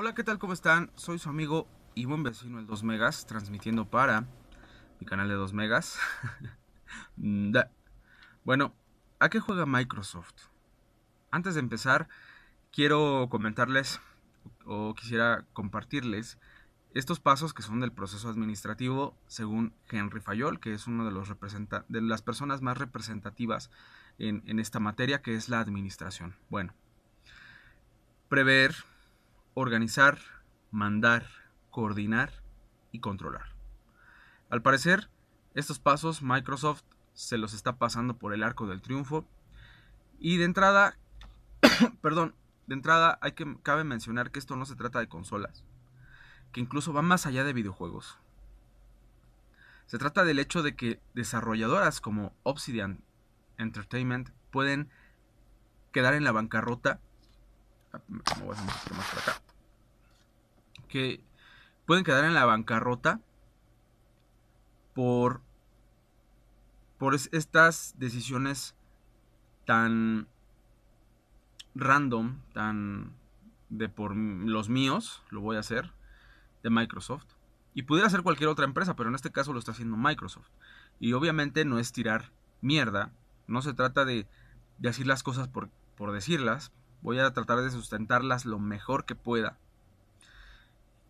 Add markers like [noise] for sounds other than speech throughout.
Hola, ¿qué tal? ¿Cómo están? Soy su amigo y buen vecino el 2 Megas, transmitiendo para mi canal de 2 Megas. [laughs] Mm, bueno, ¿a qué juega Microsoft? Antes de empezar, quiero comentarles o quisiera compartirles estos pasos que son del proceso administrativo según Henry Fayol, que es una de, los de las personas más representativas en esta materia, que es la administración. Bueno, prever organizar, mandar, coordinar y controlar. Al parecer, estos pasos Microsoft se los está pasando por el arco del triunfo. Y de entrada, [coughs] perdón, de entrada hay que, cabe mencionar que esto no se trata de consolas, que incluso va más allá de videojuegos. Se trata del hecho de que desarrolladoras como Obsidian Entertainment pueden quedar en la bancarrota. Ah, voy a hacer más para acá que pueden quedar en la bancarrota por, por estas decisiones tan random, tan de por los míos, lo voy a hacer, de Microsoft. Y pudiera ser cualquier otra empresa, pero en este caso lo está haciendo Microsoft. Y obviamente no es tirar mierda, no se trata de decir las cosas por, por decirlas, voy a tratar de sustentarlas lo mejor que pueda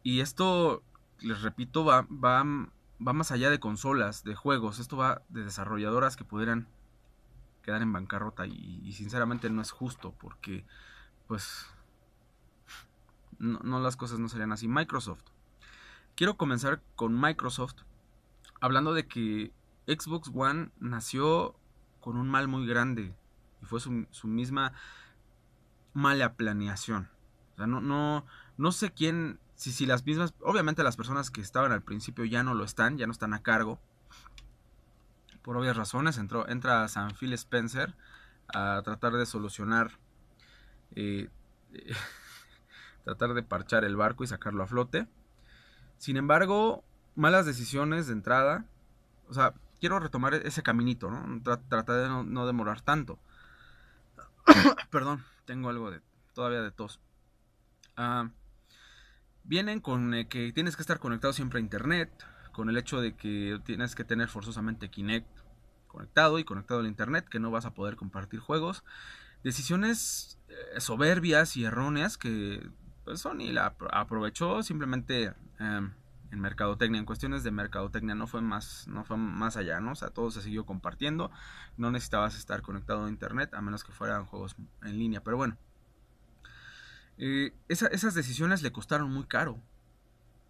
y esto, les repito, va, va, va más allá de consolas, de juegos. Esto va de desarrolladoras que pudieran quedar en bancarrota. Y, sinceramente no es justo porque, pues, no, las cosas no serían así. Microsoft. Quiero comenzar con Microsoft hablando de que Xbox One nació con un mal muy grande y fue su, su misma mala planeación. O sea, no, no, no sé quién si, si las mismas, obviamente las personas que estaban al principio ya no lo están, ya no están a cargo, por obvias razones, entró, entra San Phil Spencer a tratar de solucionar, eh, [laughs] tratar de parchar el barco y sacarlo a flote. Sin embargo, malas decisiones de entrada, o sea, quiero retomar ese caminito, ¿no? Tratar de no, demorar tanto. [coughs] Perdón, tengo algo de todavía de tos. Ah, Vienen con eh, que tienes que estar conectado siempre a internet, con el hecho de que tienes que tener forzosamente Kinect conectado y conectado al internet, que no vas a poder compartir juegos. Decisiones eh, soberbias y erróneas que pues, Sony la aprovechó simplemente em, en mercadotecnia, en cuestiones de mercadotecnia no fue más, no fue más allá, ¿no? O sea, todo se siguió compartiendo, no necesitabas estar conectado a internet a menos que fueran juegos en línea, pero bueno, eh, esas decisiones le costaron muy caro.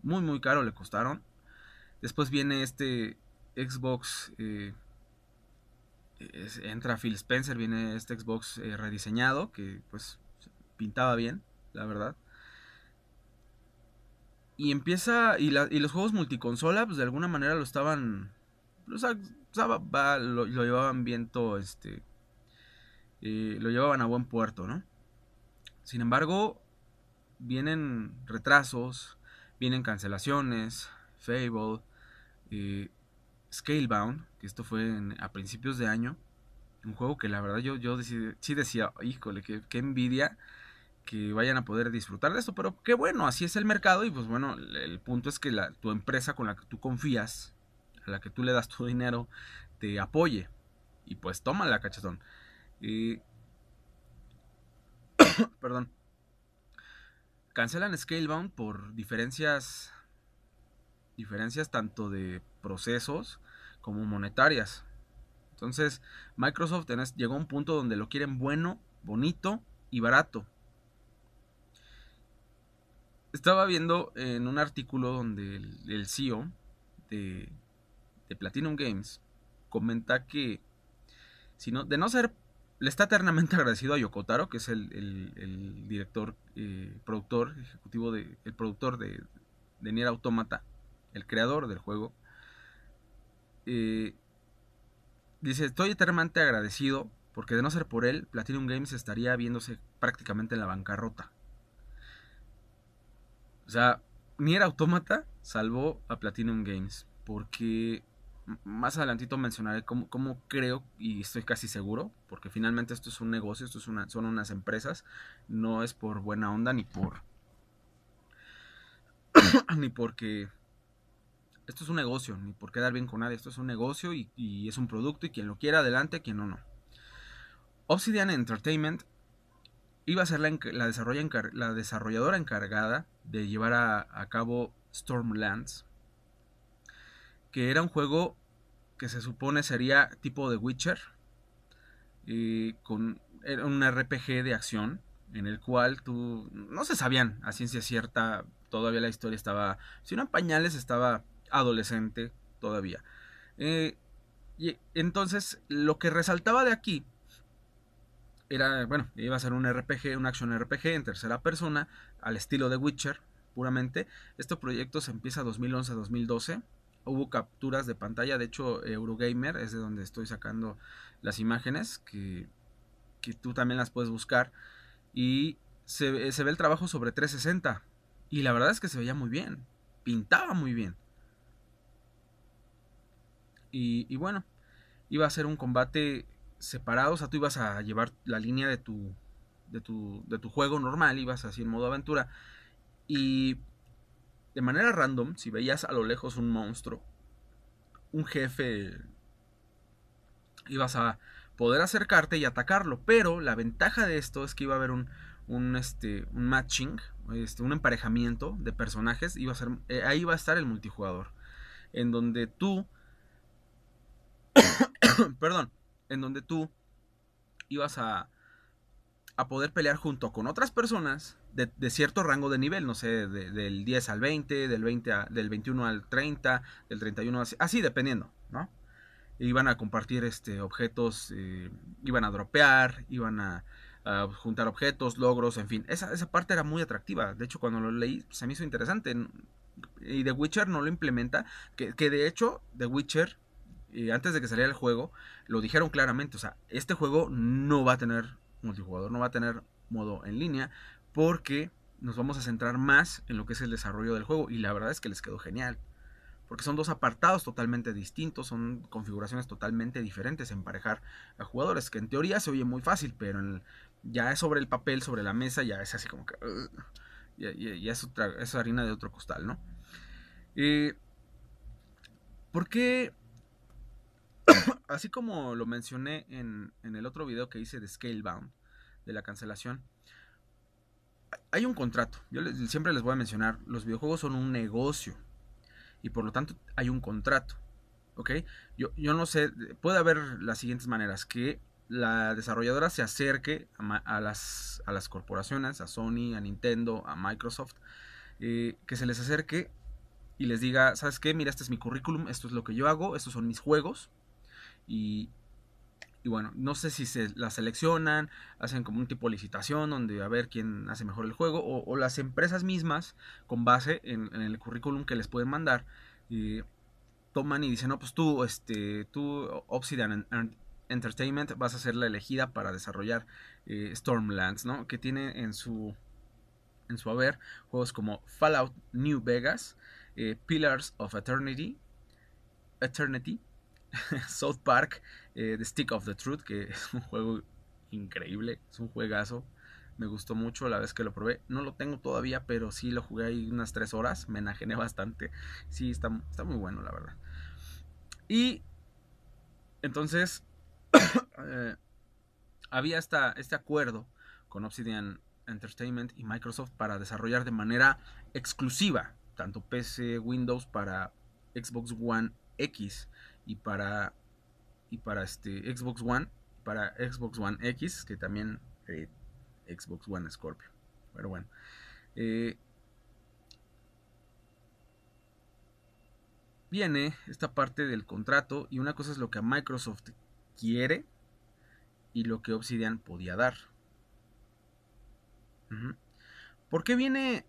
Muy, muy caro le costaron. Después viene este Xbox. Eh, entra Phil Spencer, viene este Xbox eh, rediseñado, que pues pintaba bien, la verdad. Y empieza. Y, los juegos multiconsola, pues de alguna manera lo estaban. Lo, lo llevaban viento, este. lo llevaban a buen puerto, ¿no? Sin embargo, vienen retrasos, vienen cancelaciones, Fable, eh, Scalebound, que esto fue a principios de año, un juego que la verdad yo, sí decía, híjole, qué, envidia que vayan a poder disfrutar de esto, pero qué bueno, así es el mercado y pues bueno, el punto es que la, tu empresa con la que tú confías, a la que tú le das tu dinero, te apoye y pues toma la cachetón. Eh, [coughs] Perdón. Cancelan Scalebound por diferencias. Diferencias tanto de procesos como monetarias. Entonces, Microsoft llegó a un punto donde lo quieren bueno, bonito y barato. Estaba viendo en un artículo donde el, CEO de, de Platinum Games comenta que si no, de no ser le está eternamente [laughs] agradecido a Yokotaro, que es el, director, eh, productor, ejecutivo de, el productor de, Nier Automata, el creador del juego. Eh, dice, estoy eternamente agradecido porque de no ser por él, Platinum Games estaría viéndose prácticamente en la bancarrota. O sea, Nier Automata salvó a Platinum Games porque más adelantito mencionaré cómo, creo y estoy casi seguro, porque finalmente esto es un negocio, esto es una, son unas empresas, no es por buena onda ni por... [coughs] ni porque... Esto es un negocio, ni por quedar bien con nadie, esto es un negocio y, es un producto y quien lo quiera adelante, quien no, no. Obsidian Entertainment iba a ser la, la, desarrolladora encargada de llevar a cabo Stormlands, que era un juego que se supone sería tipo de Witcher, eh, con un RPG de acción en el cual tú no se sabían a ciencia cierta, todavía la historia estaba, si no en pañales, estaba adolescente todavía. Eh, y entonces lo que resaltaba de aquí era, bueno, iba a ser un RPG, un action RPG en tercera persona, al estilo de Witcher, puramente. Este proyecto se empieza 2011-2012 hubo capturas de pantalla, de hecho Eurogamer es de donde estoy sacando las imágenes, que, que tú también las puedes buscar, y se, eh, ve el trabajo sobre 360, y la verdad es que se veía muy bien, pintaba muy bien. Y, bueno, iba a ser un combate separado, o sea, tú ibas a llevar la línea de tu, de tu, de tu juego normal, ibas así en modo aventura. Y de manera random, si veías a lo lejos un monstruo, un jefe, ibas a poder acercarte y atacarlo. Pero la ventaja de esto es que iba a haber un, un, este, un matching, este, un emparejamiento de personajes. Iba a ser, eh, ahí va a estar el multijugador. En donde tú. [coughs] perdón. En donde tú ibas a, a poder pelear junto con otras personas de, cierto rango de nivel, no sé, del 10 al 20, del, 20 del 21 al 30, del 31 Así dependiendo, ¿no? Iban a compartir este, objetos, eh, iban a dropear, iban a, juntar objetos, logros, en fin. Esa, parte era muy atractiva. De hecho, cuando lo leí, se me hizo interesante. Y The Witcher no lo implementa. Que, de hecho, The Witcher, Y eh, antes de que saliera el juego, lo dijeron claramente. O sea, este juego no va a tener multijugador, no va a tener modo en línea, porque nos vamos a centrar más en lo que es el desarrollo del juego y la verdad es que les quedó genial. Porque son dos apartados totalmente distintos, son configuraciones totalmente diferentes emparejar a jugadores, que en teoría se oye muy fácil, pero ya es sobre el papel, sobre la mesa, ya es así como que... Uh, ya, es, harina de otro costal, ¿no? Eh, porque, [coughs] así como lo mencioné en, en el otro video que hice de Scalebound, de la cancelación, hay un contrato. Yo siempre les voy a mencionar, los videojuegos son un negocio. Y por lo tanto hay un contrato. ¿Ok? Yo, yo no sé, puede haber las siguientes maneras. Que la desarrolladora se acerque a, las, a las, corporaciones, a Sony, a Nintendo, a Microsoft. Eh, que se les acerque y les diga, ¿sabes qué? Mira, este es mi currículum, esto es lo que yo hago, estos son mis juegos. Y, y bueno, no sé si se la seleccionan, hacen como un tipo de licitación donde a ver quién hace mejor el juego, o, las empresas mismas, con base en, el currículum que les pueden mandar, eh, toman y dicen, no, pues tú, este, tú, Obsidian Entertainment, vas a ser la elegida para desarrollar eh, Stormlands, ¿no? Que tiene en su, en su haber juegos como Fallout New Vegas, eh, Pillars of Eternity, Eternity, [laughs] South Park, The eh, Stick of the Truth, que [laughs] es un juego increíble, es un juegazo. Me gustó mucho la vez que lo probé. No lo tengo todavía, pero sí lo jugué ahí unas 3 horas. Me enajené bastante. Sí, está, muy bueno, la verdad. Y entonces [coughs] eh, había este acuerdo con Obsidian Entertainment y Microsoft para desarrollar de manera exclusiva tanto PC, Windows para Xbox One X y para y para este Xbox One, para Xbox One X, que también eh, Xbox One Scorpio. Pero bueno. Eh, viene esta parte del contrato y una cosa es lo que a Microsoft quiere y lo que Obsidian podía dar. ¿Por qué, viene,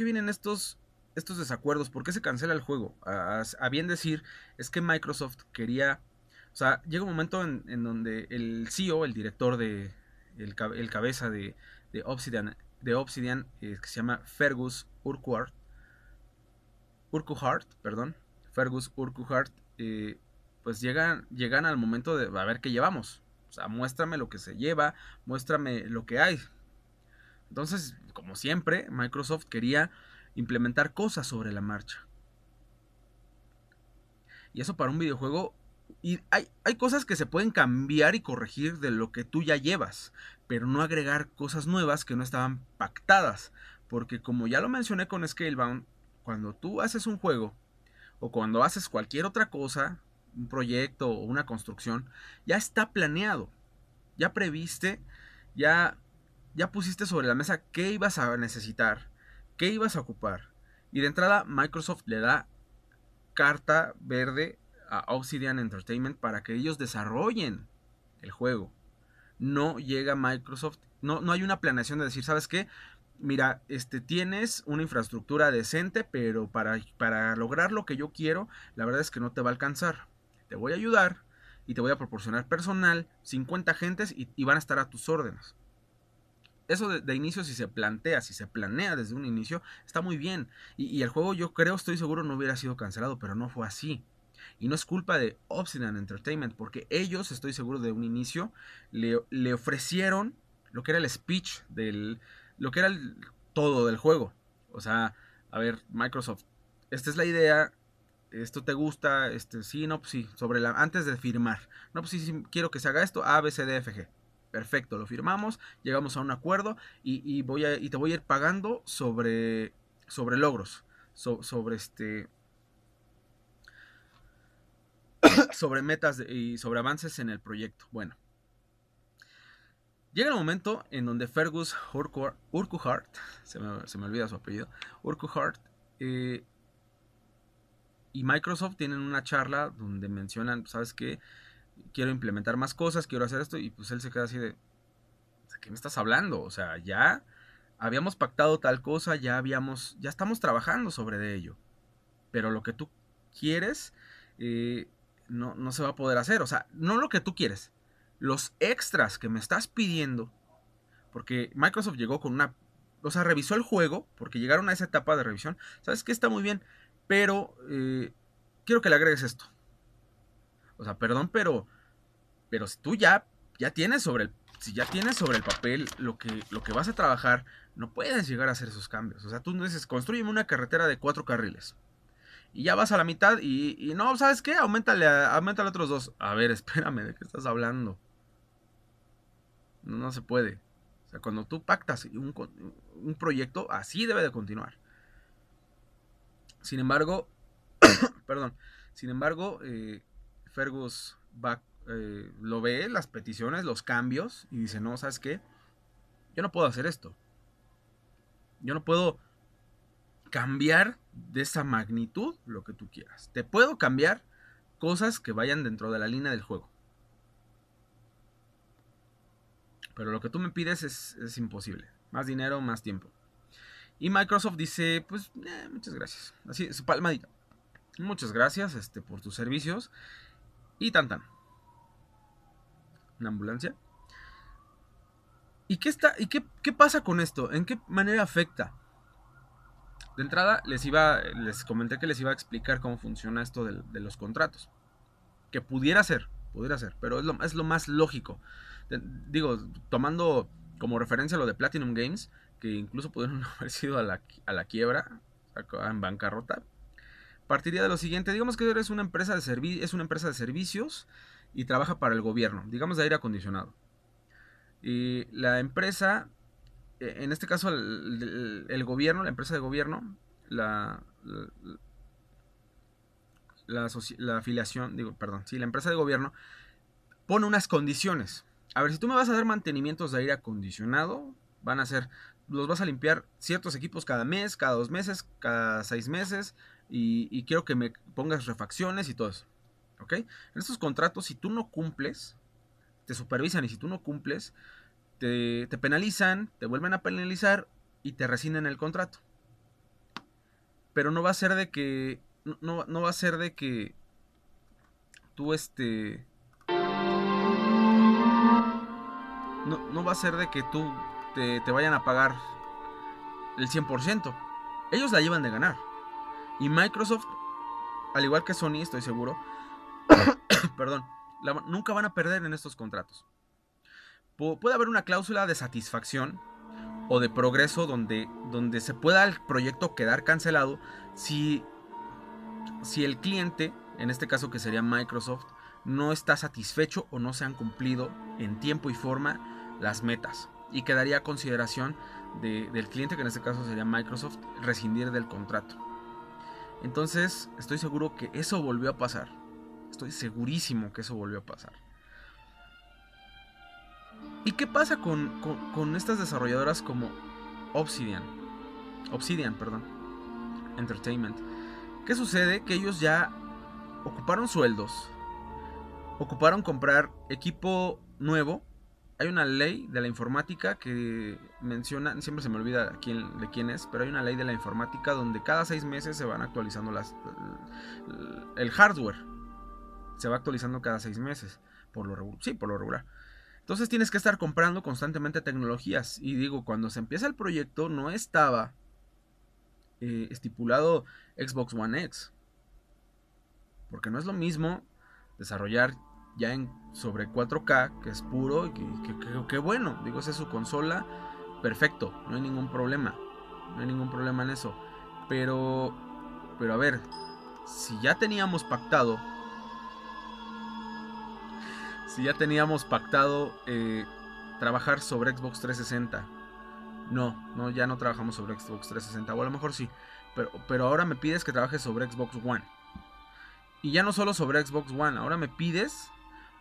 vienen estos, estos desacuerdos? ¿Por qué se cancela el juego? a, bien decir, es que Microsoft quería o sea, llega un momento en, donde el CEO, el director de, el, cabeza de, de Obsidian, de Obsidian eh, que se llama Fergus Urquhart, Urquhart, perdón, Fergus Urquhart, eh, pues llegan, llegan al momento de a ver qué llevamos. O sea, muéstrame lo que se lleva, muéstrame lo que hay. Entonces, como siempre, Microsoft quería implementar cosas sobre la marcha. Y eso para un videojuego y hay, cosas que se pueden cambiar y corregir de lo que tú ya llevas, pero no agregar cosas nuevas que no estaban pactadas. Porque como ya lo mencioné con Scalebound, cuando tú haces un juego o cuando haces cualquier otra cosa, un proyecto o una construcción, ya está planeado, ya previste, ya, ya pusiste sobre la mesa qué ibas a necesitar, qué ibas a ocupar. Y de entrada Microsoft le da carta verde a Obsidian Entertainment para que ellos desarrollen el juego. No llega Microsoft, no, no hay una planeación de decir, ¿sabes qué? Mira, este, tienes una infraestructura decente, pero para, para lograr lo que yo quiero, la verdad es que no te va a alcanzar. Te voy a ayudar y te voy a proporcionar personal, 50 agentes y, van a estar a tus órdenes eso de, inicio, si se plantea, si se planea desde un inicio, está muy bien. y, el juego, yo creo, estoy seguro, no hubiera sido cancelado, pero no fue así. Y no es culpa de Obsidian Entertainment, porque ellos, estoy seguro de un inicio, le, ofrecieron lo que era el speech del. lo que era el, todo del juego. O sea, a ver, Microsoft, esta es la idea, esto te gusta, este, sí, no, pues sí, sobre la, antes de firmar, no, pues sí, quiero que se haga esto, A, B, C, D, F, G. Perfecto, lo firmamos, llegamos a un acuerdo y, voy y te voy a ir pagando sobre, sobre logros, sobre este, [laughs] sobre metas y sobre avances en el proyecto. Bueno, llega el momento en donde Fergus Urquhart, se me, se me olvida su apellido, Urquhart eh, y Microsoft tienen una charla donde mencionan, pues, ¿sabes qué? Quiero implementar más cosas, quiero hacer esto, y pues él se queda así de, ¿de qué me estás hablando? O sea, ya habíamos pactado tal cosa, ya habíamos, ya estamos trabajando sobre de ello. Pero lo que tú quieres eh, no, no se va a poder hacer. O sea, no lo que tú quieres. Los extras que me estás pidiendo. Porque Microsoft llegó con una... O sea, revisó el juego. Porque llegaron a esa etapa de revisión. Sabes que está muy bien. Pero eh, quiero que le agregues esto. O sea, perdón, pero... Pero si tú ya, ya tienes sobre el... Si ya tienes sobre el papel lo que, lo que vas a trabajar, no puedes llegar a hacer esos cambios. O sea, tú dices, construyeme una carretera de cuatro carriles y ya vas a la mitad y, no, ¿sabes qué? Aumentale, los otros dos. A ver, [laughs] espérame, ¿de qué estás hablando? No, se puede. O sea, cuando tú pactas un, un proyecto, así debe de continuar. Sin embargo, [coughs] perdón, sin embargo, eh, Fergus va, eh, lo ve, las peticiones, los cambios, y dice, no, ¿sabes qué? Yo no puedo hacer esto. Yo no puedo cambiar de esa magnitud lo que tú quieras. Te puedo cambiar cosas que vayan dentro de la línea del juego. Pero lo que tú me pides es, imposible. Más dinero, más tiempo. Y Microsoft dice, pues, eh, muchas gracias. Así, su palmadita. Muchas gracias este, por tus servicios. Y tan tan. Una ambulancia. ¿Y qué, está, y qué pasa con esto? ¿En qué manera afecta? De entrada, les, iba, les comenté que les iba a explicar cómo funciona esto de, los contratos. Que pudiera ser, pudiera ser, pero es lo, es lo más lógico. digo, tomando como referencia lo de Platinum Games, que incluso pudieron [laughs] haber sido a la, a la quiebra, en bancarrota, partiría de lo siguiente. Digamos que eres una empresa de es una empresa de servicios y trabaja para el gobierno, digamos de aire acondicionado. Y la empresa eh, en este caso el, gobierno, la empresa de gobierno, la, la, afiliación, digo, perdón, sí, la empresa de gobierno pone unas condiciones. A ver, si tú me vas a dar mantenimientos de aire acondicionado, van a ser, los vas a limpiar ciertos equipos cada mes, cada dos meses, cada seis meses, y, y quiero que me pongas refacciones y todo eso. ¿Ok? En estos contratos, si tú no cumples, te supervisan y si tú no cumples, te, penalizan, te vuelven a penalizar y te rescinden el contrato. Pero no va a ser de que. No, va a ser de que. Tú este. No, va a ser de que tú te, vayan a pagar el 100%. Ellos la llevan de ganar. Y Microsoft, al igual que Sony, estoy seguro, [coughs] perdón, nunca van a perder en estos contratos puede haber una cláusula de satisfacción o de progreso donde, donde se pueda el proyecto quedar cancelado si, si el cliente, en este caso que sería Microsoft, no está satisfecho o no se han cumplido en tiempo y forma las metas. Y quedaría a consideración del cliente, que en este caso sería Microsoft, rescindir del contrato. Entonces, estoy seguro que eso volvió a pasar. Estoy segurísimo que eso volvió a pasar. ¿Y qué pasa con, estas desarrolladoras como Obsidian? Obsidian, perdón. Entertainment. ¿Qué sucede? Que ellos ya ocuparon sueldos. Ocuparon comprar equipo nuevo. Hay una ley de la informática que menciona, siempre se me olvida quién, de quién es, pero hay una ley de la informática donde cada seis meses se van actualizando las, el hardware. Se va actualizando cada seis meses, por lo, sí, por lo regular. Entonces tienes que estar comprando constantemente tecnologías. Y digo, cuando se empieza el proyecto no estaba eh, estipulado Xbox One X. Porque no es lo mismo desarrollar ya en sobre 4K, que es puro y que, que, bueno. Digo, esa es su consola, perfecto, no hay ningún problema. No hay ningún problema en eso. Pero, pero a ver, si ya teníamos pactado si ya teníamos pactado eh, trabajar sobre Xbox 360. No, no, ya no trabajamos sobre Xbox 360. O a lo mejor sí. Pero, pero ahora me pides que trabaje sobre Xbox One. Y ya no solo sobre Xbox One. Ahora me pides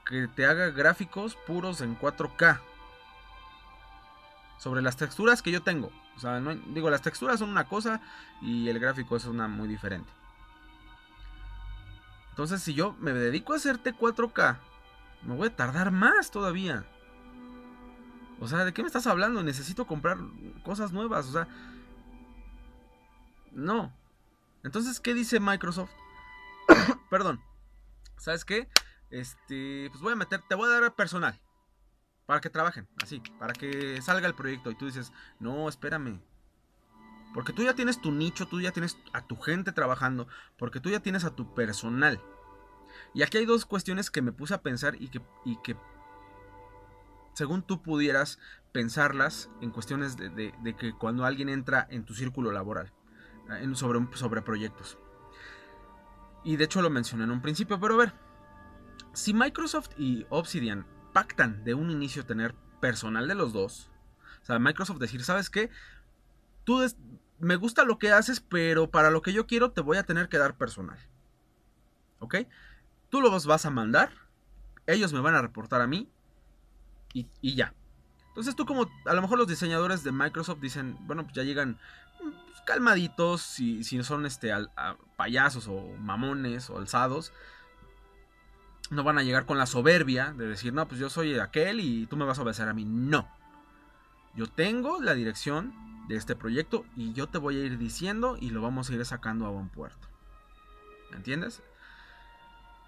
que te haga gráficos puros en 4K. Sobre las texturas que yo tengo. O sea, digo, las texturas son una cosa y el gráfico es una muy diferente. Entonces, si yo me dedico a hacerte 4K me voy a tardar más todavía. O sea, ¿de qué me estás hablando? Necesito comprar cosas nuevas. O sea, no. Entonces, ¿qué dice Microsoft? [coughs] Perdón. ¿Sabes qué? Este, pues voy a meter, te voy a dar personal. Para que trabajen, así, para que salga el proyecto. Y tú dices, no, espérame. Porque tú ya tienes tu nicho, tú ya tienes a tu gente trabajando, porque tú ya tienes a tu personal. Y aquí hay dos cuestiones que me puse a pensar y que, y que según tú pudieras pensarlas en cuestiones de, que cuando alguien entra en tu círculo laboral, en, sobre, sobre proyectos. Y de hecho lo mencioné en un principio, pero a ver, si Microsoft y Obsidian pactan de un inicio tener personal de los dos, o sea, Microsoft decir, ¿sabes qué? Tú me gusta lo que haces, pero para lo que yo quiero te voy a tener que dar personal. ¿Ok? Tú los vas a mandar, ellos me van a reportar a mí y, ya. Entonces tú como a lo mejor los diseñadores de Microsoft dicen, bueno, pues ya llegan pues, calmaditos, si, no son este, payasos o mamones o alzados, no van a llegar con la soberbia de decir, no, pues yo soy aquel y tú me vas a obedecer a mí. No. Yo tengo la dirección de este proyecto y yo te voy a ir diciendo y lo vamos a ir sacando a buen puerto. ¿Me entiendes?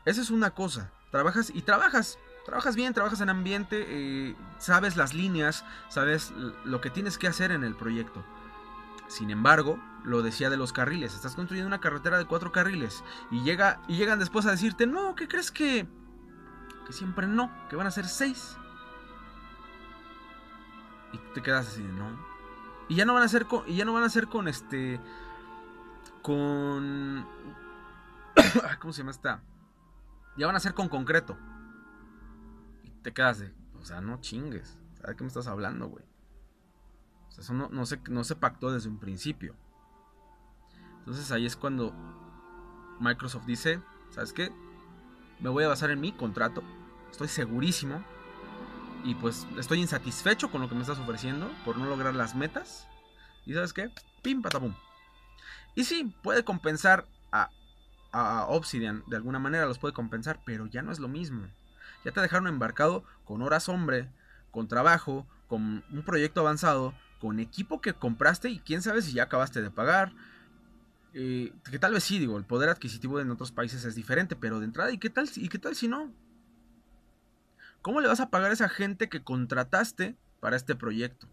Esa es una cosa. Trabajas y trabajas. Trabajas bien, trabajas en ambiente, eh, sabes las líneas, sabes lo que tienes que hacer en el proyecto. Sin embargo, lo decía de los carriles, estás construyendo una carretera de cuatro carriles y, llega, y llegan después a decirte, no, ¿qué crees que, que siempre no, que van a ser seis? Y te quedas así, no. Y ya no van a ser con, y ya no van a ser con este, con, [coughs] ¿cómo se llama esta? ya van a ser con concreto. Y te quedas de, o sea, no chingues. ¿De qué me estás hablando, güey? eso no, no, se, no se pactó desde un principio. Entonces ahí es cuando Microsoft dice, ¿sabes qué? Me voy a basar en mi contrato. Estoy segurísimo. Y pues estoy insatisfecho con lo que me estás ofreciendo por no lograr las metas. Y sabes qué? Pim, patabum! Y sí, puede compensar a a Obsidian de alguna manera los puede compensar, pero ya no es lo mismo. Ya te dejaron embarcado con horas hombre, con trabajo, con un proyecto avanzado, con equipo que compraste y quién sabe si ya acabaste de pagar. Eh, que tal vez sí, digo, el poder adquisitivo en otros países es diferente, pero de entrada, ¿y qué tal, y qué tal si no? ¿Cómo le vas a pagar a esa gente que contrataste para este proyecto?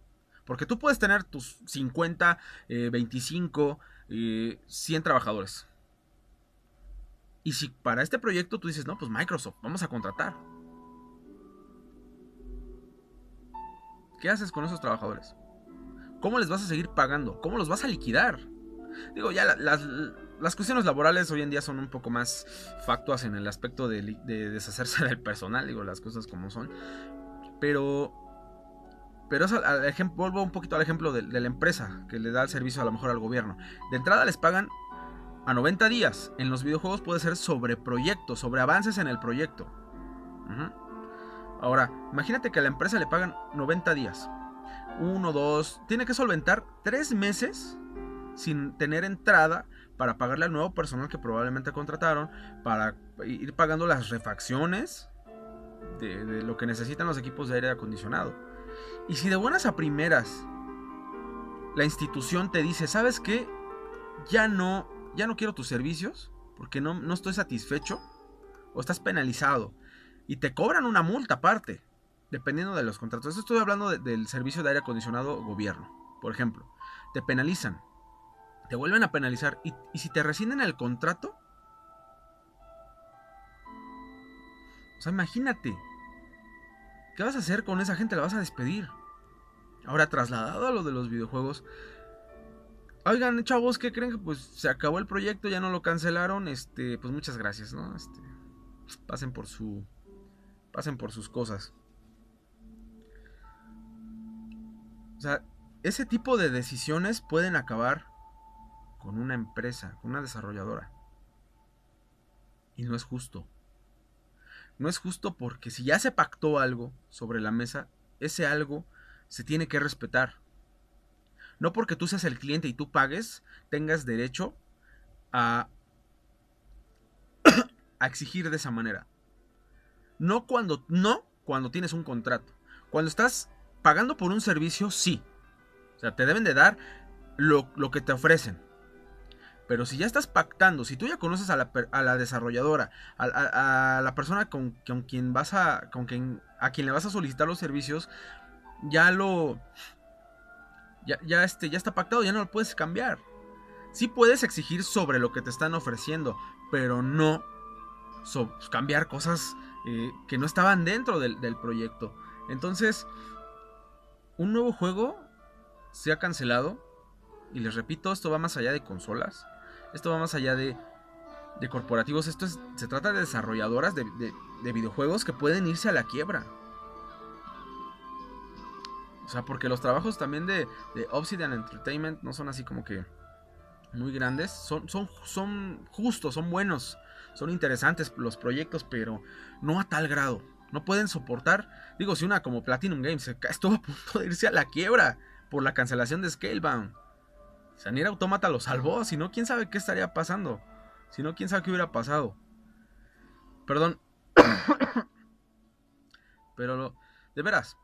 Porque tú puedes tener tus 50, 25, 100 trabajadores y si para este proyecto tú dices, no, pues Microsoft, vamos a contratar. ¿Qué haces con esos trabajadores? ¿Cómo les vas a seguir pagando? ¿Cómo los vas a liquidar? Digo, ya las, cuestiones laborales hoy en día son un poco más factuas en el aspecto de, deshacerse [laughs] del personal, digo, las cosas como son. Pero pero ejemplo, vuelvo un poquito al ejemplo de, de, la empresa que le da el servicio a lo mejor al gobierno. De entrada les pagan a 90 días. En los videojuegos puede ser sobre proyectos, sobre avances en el proyecto. Ahora, imagínate que a la empresa le pagan 90 días. Uno, dos, tiene que solventar tres meses sin tener entrada para pagarle al nuevo personal que probablemente contrataron, para ir pagando las refacciones de, de lo que necesitan los equipos de aire acondicionado. Y si de buenas a primeras la institución te dice, ¿sabes qué? Ya no ya no quiero tus servicios porque no, no estoy satisfecho o estás penalizado y te cobran una multa aparte, dependiendo de los contratos. Esto estoy hablando del servicio de aire acondicionado gobierno, por ejemplo. Te penalizan, te vuelven a penalizar y, y si te rescinden el contrato, o sea, imagínate, ¿qué vas a hacer con esa gente? La vas a despedir. Ahora, trasladado a lo de los videojuegos, Oigan, chavos, ¿qué creen? Pues se acabó el proyecto, ya no lo cancelaron. Este, pues muchas gracias, ¿no? Este, pasen por su. Pasen por sus cosas. O sea, ese tipo de decisiones pueden acabar con una empresa, con una desarrolladora. Y no es justo. No es justo porque si ya se pactó algo sobre la mesa, ese algo se tiene que respetar. No porque tú seas el cliente y tú pagues, tengas derecho [coughs] a, exigir de esa manera. No cuando, no cuando tienes un contrato. Cuando estás pagando por un servicio, sí. O sea, te deben de dar lo, que te ofrecen. Pero si ya estás pactando, si tú ya conoces a la, desarrolladora, a, la persona con, con, quien vas a. con quien. a quien le vas a solicitar los servicios, ya lo ya, este, ya está pactado, ya no lo puedes cambiar. Sí puedes exigir sobre lo que te están ofreciendo, pero no cambiar cosas eh, que no estaban dentro del, proyecto. Entonces, un nuevo juego se ha cancelado. Y les repito, esto va más allá de consolas. Esto va más allá de, de corporativos. Esto se trata de desarrolladoras de videojuegos que pueden irse a la quiebra. O sea, porque los trabajos también de, Obsidian Entertainment no son así como que muy grandes. Son, son, son justos, son buenos, son interesantes los proyectos, pero no a tal grado. No pueden soportar. Digo, si una como Platinum Games [laughs] estuvo a punto de irse a la quiebra por la cancelación de Scalebound. Sanir Autómata Automata lo salvó. Si no, quién sabe qué estaría pasando. Si no, quién sabe qué hubiera pasado. Perdón. [coughs] Pero lo, de veras,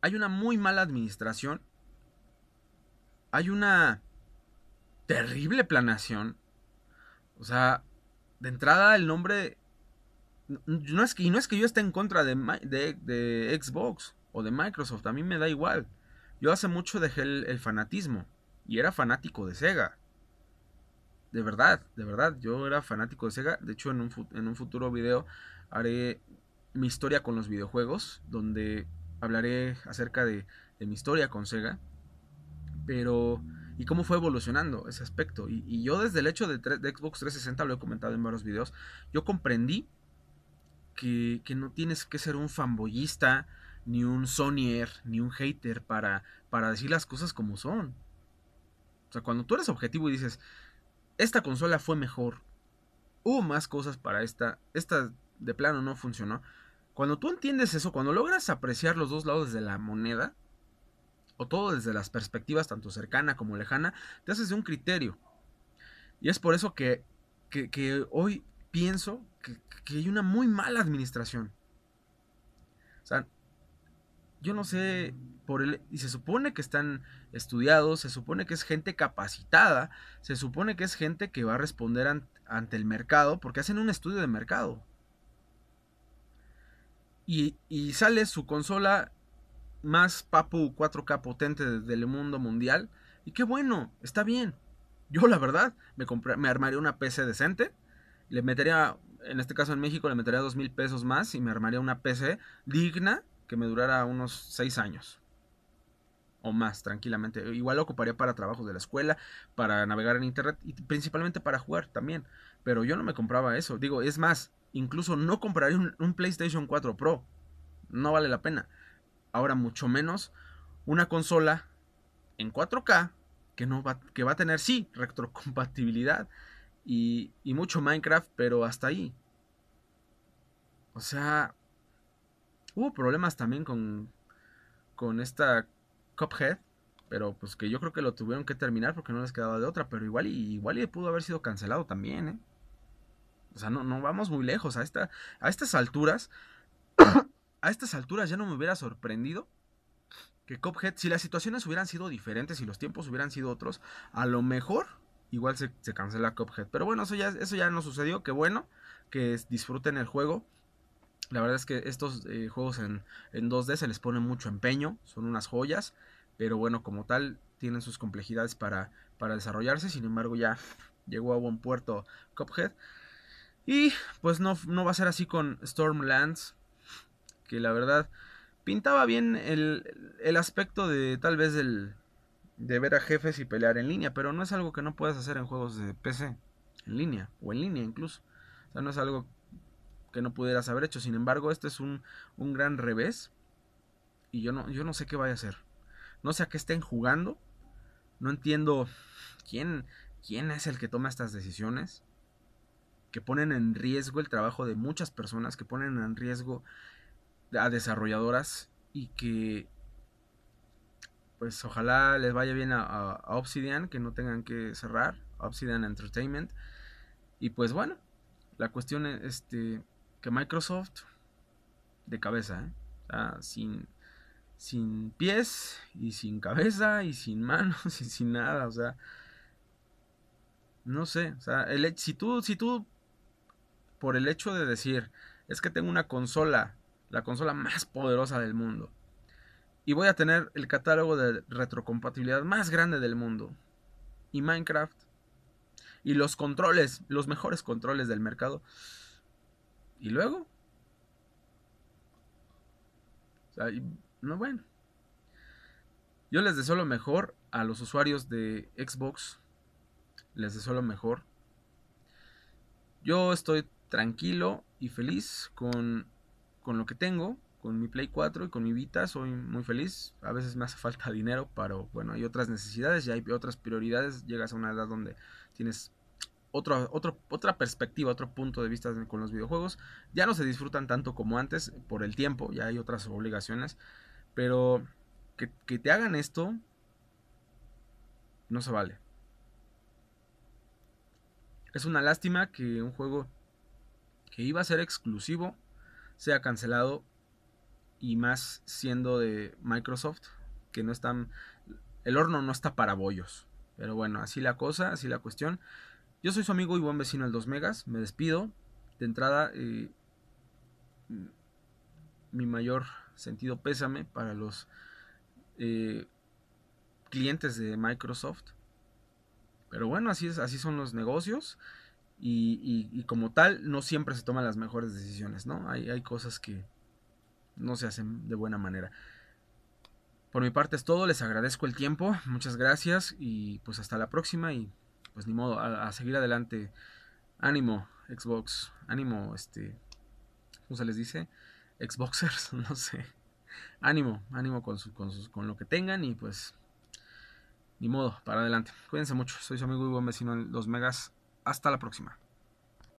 hay una muy mala administración, hay una terrible planeación. O sea, de entrada el nombre... No es que, y no es que yo esté en contra de, de, Xbox o de Microsoft, a mí me da igual. Yo hace mucho dejé el, el fanatismo y era fanático de Sega. De verdad, de verdad, yo era fanático de Sega. De hecho, en un, en un futuro video haré mi historia con los videojuegos, donde hablaré acerca de, mi historia con Sega, pero y cómo fue evolucionando ese aspecto. Y, yo desde el hecho de, Xbox 360, lo he comentado en varios videos, yo comprendí que, no tienes que ser un fanboyista, ni un sonier, ni un hater para, para decir las cosas como son. O sea, cuando tú eres objetivo y dices, esta consola fue mejor, hubo más cosas para esta, esta de plano no funcionó, cuando tú entiendes eso, cuando logras apreciar los dos lados de la moneda, o todo desde las perspectivas tanto cercana como lejana, te haces de un criterio. Y es por eso que, hoy pienso que, hay una muy mala administración. O sea, yo no sé, por y se supone que están estudiados, se supone que es gente capacitada, se supone que es gente que va a responder ante el mercado, porque hacen un estudio de mercado. Y, sale su consola más Papu 4K potente del mundo mundial. Y qué bueno, está bien. Yo la verdad me, armaría una PC decente. Le metería, en este caso en México, le metería dos mil pesos más y me armaría una PC digna que me durara unos seis años. O más, tranquilamente. Igual lo ocuparía para trabajos de la escuela, para navegar en internet y principalmente para jugar también. Pero yo no me compraba eso. Digo, es más, incluso no compraría un, PlayStation 4 Pro. No vale la pena. Ahora mucho menos una consola en 4K que, no va, que va a tener sí retrocompatibilidad y, y mucho Minecraft, pero hasta ahí. O sea, hubo problemas también con, con esta Cuphead, pero pues que yo creo que lo tuvieron que terminar porque no les quedaba de otra, pero igual igual y pudo haber sido cancelado también, ¿eh? O sea, no, vamos muy lejos. A, a estas alturas, [coughs] a estas alturas ya no me hubiera sorprendido que Cophead, si las situaciones hubieran sido diferentes y los tiempos hubieran sido otros, a lo mejor igual se, cancela Cophead. Pero bueno, eso ya, eso ya no sucedió. Qué bueno que disfruten el juego. La verdad es que estos eh, juegos en, 2D se les pone mucho empeño. Son unas joyas. Pero bueno, como tal, tienen sus complejidades para, para desarrollarse. Sin embargo, ya llegó a buen puerto Cophead. Y pues no, no va a ser así con Stormlands. Que la verdad pintaba bien el, aspecto de tal vez de ver a jefes y pelear en línea, pero no es algo que no puedas hacer en juegos de PC, en línea, o en línea incluso. O sea, no es algo que no pudieras haber hecho. Sin embargo, este es un, gran revés. Y yo no, yo no sé qué vaya a hacer. No sé a qué estén jugando. No entiendo quién, quién es el que toma estas decisiones que ponen en riesgo el trabajo de muchas personas, que ponen en riesgo a desarrolladoras y que pues ojalá les vaya bien a, Obsidian, que no tengan que cerrar, Obsidian Entertainment. Y pues bueno, la cuestión es este, que Microsoft de cabeza, ¿eh? sin, sin pies y sin cabeza y sin manos [laughs] y sin nada, o sea, no sé, o sea, si, tú, si tú por el hecho de decir, es que tengo una consola, la consola más poderosa del mundo. Y voy a tener el catálogo de retrocompatibilidad más grande del mundo. Y Minecraft. Y los controles, los mejores controles del mercado. Y luego. no, bueno. Yo les deseo lo mejor a los usuarios de Xbox. Les deseo lo mejor. Yo estoy tranquilo y feliz con, lo que tengo, con mi Play 4 y con mi Vita. Soy muy feliz. A veces me hace falta [laughs] dinero, pero bueno, hay otras necesidades y hay otras prioridades. Llegas a una edad donde tienes otra perspectiva, otro punto de vista con los videojuegos. Ya no se disfrutan tanto como antes por el tiempo, ya hay otras obligaciones. Pero que, que te hagan esto no se vale. Es una lástima que un juego que iba a ser exclusivo sea cancelado y más siendo de Microsoft, que no están, el horno no está para bollos. Pero bueno, así la cosa, así la cuestión. Yo soy su amigo y buen vecino el 2 Megas, me despido. De entrada, eh, mi mayor sentido pésame para los eh, clientes de Microsoft. Pero bueno, así, es, así son los negocios. Y, como tal, no siempre se toman las mejores decisiones, ¿no? Hay, hay cosas que no se hacen de buena manera. Por mi parte es todo, les agradezco el tiempo, muchas gracias y pues hasta la próxima y pues ni modo, a, seguir adelante. Ánimo, Xbox, ánimo, este, ¿cómo se les dice? Xboxers, [laughs] no sé. Ánimo, ánimo con, con, con lo que tengan y pues ni modo, para adelante. Cuídense mucho, soy su amigo y buen vecino en los megas. Hasta la próxima.